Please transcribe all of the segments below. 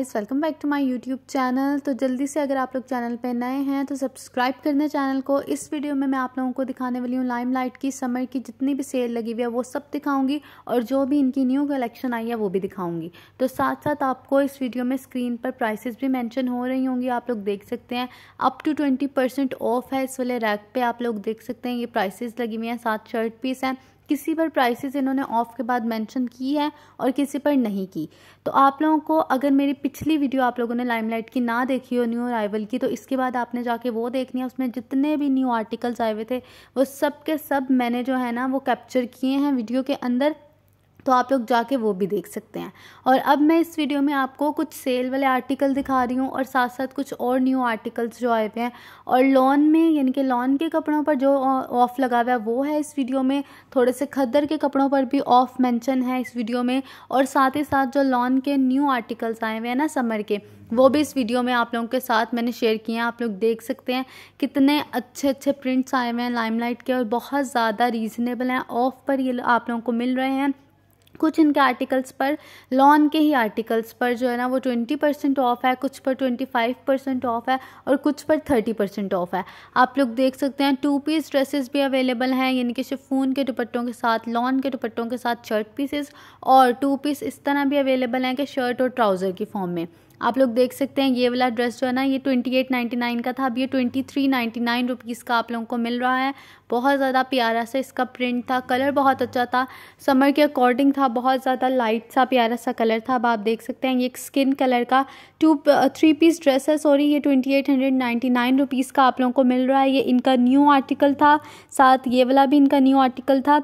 guys welcome back to my YouTube channel तो जल्दी से अगर आप लोग चैनल पे नए हैं तो सब्सक्राइब करना चैनल को इस वीडियो में मैं आप लोगों को दिखाने वाली हूँ लाइमलाइट की समर की जितनी भी सेल लगी हुई है वो सब दिखाऊंगी और जो भी इनकी न्यू कलेक्शन आई है वो भी दिखाऊंगी तो साथ साथ आपको इस वीडियो में स्क्रीन पर प्राइसेस भी मैंशन हो रही होंगी आप लोग देख सकते हैं अप टू ट्वेंटी ऑफ है इस वाले रैक पर आप लोग देख सकते हैं ये प्राइसेज लगी हुई हैं सात शर्ट पीस हैं किसी पर प्राइसेस इन्होंने ऑफ के बाद मेंशन की है और किसी पर नहीं की तो आप लोगों को अगर मेरी पिछली वीडियो आप लोगों ने लाइमलाइट की ना देखी हो न्यू अराइवल की तो इसके बाद आपने जाके वो देखनी है उसमें जितने भी न्यू आर्टिकल्स आए हुए थे वो सब के सब मैंने जो है ना वो कैप्चर किए हैं वीडियो के अंदर तो आप लोग जाके वो भी देख सकते हैं और अब मैं इस वीडियो में आपको कुछ सेल वाले आर्टिकल दिखा रही हूँ और साथ साथ कुछ और न्यू आर्टिकल्स जो आए हुए हैं और लॉन में यानी कि लॉन के कपड़ों पर जो ऑफ़ लगा हुआ है वो है इस वीडियो में थोड़े से खद्दर के कपड़ों पर भी ऑफ़ मेंशन है इस वीडियो में और साथ ही साथ जो लॉन के न्यू आर्टिकल्स आए हुए हैं ना समर के वो भी इस वीडियो में आप लोगों के साथ मैंने शेयर किए हैं आप लोग देख सकते हैं कितने अच्छे अच्छे प्रिंट्स आए हुए हैं लाइमलाइट के और बहुत ज़्यादा रीज़नेबल हैं ऑफ़ पर ये आप लोगों को मिल रहे हैं कुछ इनके आर्टिकल्स पर लॉन के ही आर्टिकल्स पर जो है ना वो ट्वेंटी परसेंट ऑफ है कुछ पर ट्वेंटी फाइव परसेंट ऑफ है और कुछ पर थर्टी परसेंट ऑफ है आप लोग देख सकते हैं टू पीस ड्रेसेस भी अवेलेबल हैं यानी कि शिफून के दुपट्टों के साथ लॉन के दुपट्टों के साथ शर्ट पीसेस और टू पीस इस तरह भी अवेलेबल हैं कि शर्ट और ट्राउज़र की फॉर्म में आप लोग देख सकते हैं ये वाला ड्रेस जो है ना ये ट्वेंटी एट नाइन्टी नाइन का था अब ये twenty three ninety nine rupees का आप लोगों को मिल रहा है बहुत ज़्यादा प्यारा सा इसका प्रिंट था कलर बहुत अच्छा था समर के अकॉर्डिंग था बहुत ज़्यादा लाइट सा प्यारा सा कलर था अब आप देख सकते हैं ये एक स्किन कलर का टू थ्री पीस ड्रेस है सॉरी ये twenty eight hundred ninety nine rupees का आप लोगों को मिल रहा है ये इनका न्यू आर्टिकल था साथ ये वाला भी इनका न्यू आर्टिकल था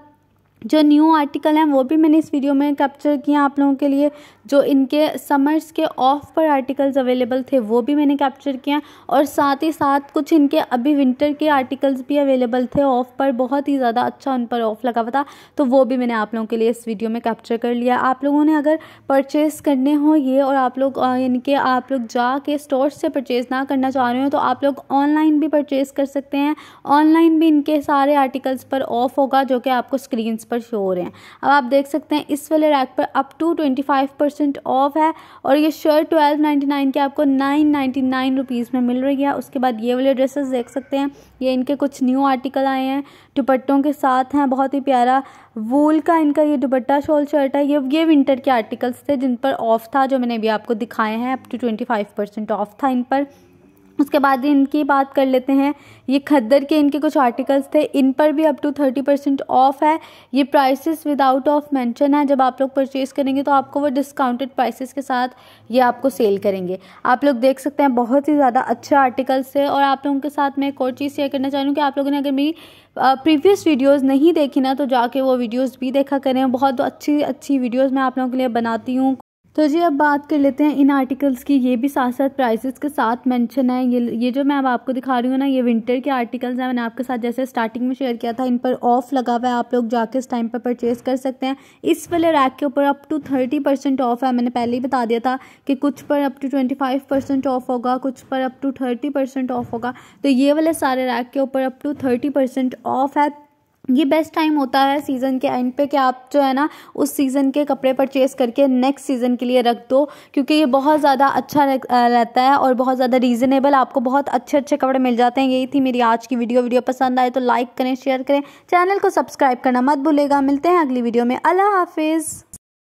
जो न्यू आर्टिकल हैं वो भी मैंने इस वीडियो में कैप्चर किया आप लोगों के लिए जो इनके समर्स के ऑफ पर आर्टिकल्स अवेलेबल थे वो भी मैंने कैप्चर किया और साथ ही साथ कुछ इनके अभी विंटर के आर्टिकल्स भी अवेलेबल थे ऑफ पर बहुत ही ज़्यादा अच्छा उन पर ऑफ लगा हुआ था तो वो भी मैंने आप लोगों के लिए इस वीडियो में कैप्चर कर लिया आप लोगों ने अगर परचेज़ करने हो ये और आप लोग यानी कि आप लोग जाके स्टोर से परचेज़ ना करना चाह रहे हो तो आप लोग ऑनलाइन भी परचेज़ कर सकते हैं ऑनलाइन भी इनके सारे आर्टिकल्स पर ऑफ होगा जो कि आपको स्क्रीन पर शो हो रहे हैं अब आप देख सकते हैं इस वाले रैक पर up to twenty five percent off है और ये शर्ट ट्वेल्व नाइन्टी नाइन की आपको नाइन नाइन्टी नाइन रुपीज़ में मिल रही है उसके बाद ये वाले ड्रेसेस देख सकते हैं ये इनके कुछ न्यू आर्टिकल आए हैं दुपट्टों के साथ हैं बहुत ही प्यारा वूल का इनका ये दुपट्टा शॉल शर्ट है ये ये विंटर के आर्टिकल्स थे जिन पर ऑफ था जो मैंने अभी आपको दिखाए हैं up to twenty five percent off था इन पर उसके बाद इनकी बात कर लेते हैं ये खद्दर के इनके कुछ आर्टिकल्स थे इन पर भी up to thirty percent off है ये प्राइसेस विदाउट ऑफ मेंशन है जब आप लोग परचेज़ करेंगे तो आपको वो डिस्काउंटेड प्राइसेस के साथ ये आपको सेल करेंगे आप लोग देख सकते हैं बहुत ही ज़्यादा अच्छे आर्टिकल्स थे और आप लोगों के साथ मैं एक और चीज़ शेयर करना चाहूँ कि आप लोगों ने अगर मेरी प्रीवियस वीडियोस नहीं देखी ना तो जाके वो वीडियोस भी देखा करें बहुत अच्छी अच्छी वीडियोस मैं आप लोगों के लिए बनाती हूँ तो जी अब बात कर लेते हैं इन आर्टिकल्स की ये भी साथ साथ प्राइसेस के साथ मेंशन है ये ये जो मैं अब आपको दिखा रही हूँ ना ये विंटर के आर्टिकल्स हैं मैंने आपके साथ जैसे स्टार्टिंग में शेयर किया था इन पर ऑफ लगा हुआ है आप लोग जाके इस टाइम पर परचेज़ कर सकते हैं इस वाले रैक के ऊपर up to thirty percent off है मैंने पहले ही बता दिया था कि कुछ पर up to twenty five percent off होगा कुछ पर up to thirty percent off होगा तो ये वाले सारे रैक के ऊपर up to thirty percent off है ये बेस्ट टाइम होता है सीज़न के एंड पे कि आप जो है ना उस सीज़न के कपड़े परचेज़ करके नेक्स्ट सीज़न के लिए रख दो क्योंकि ये बहुत ज़्यादा अच्छा रहता है और बहुत ज़्यादा रीज़नेबल आपको बहुत अच्छे अच्छे कपड़े मिल जाते हैं यही थी मेरी आज की वीडियो वीडियो पसंद आए तो लाइक करें शेयर करें चैनल को सब्सक्राइब करना मत भूलेगा मिलते हैं अगली वीडियो में अल्लाह हाफिज़